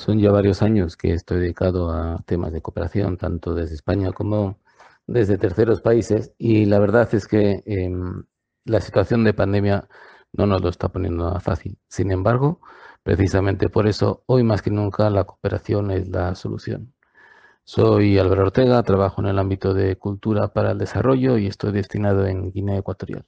Son ya varios años que estoy dedicado a temas de cooperación, tanto desde España como desde terceros países, y la verdad es que em, la situación de pandemia no nos lo está poniendo fácil. Sin embargo, precisamente por eso, hoy más que nunca, la cooperación es la solución. Soy Álvaro Ortega, trabajo en el ámbito de cultura para el desarrollo y estoy destinado en Guinea Ecuatorial.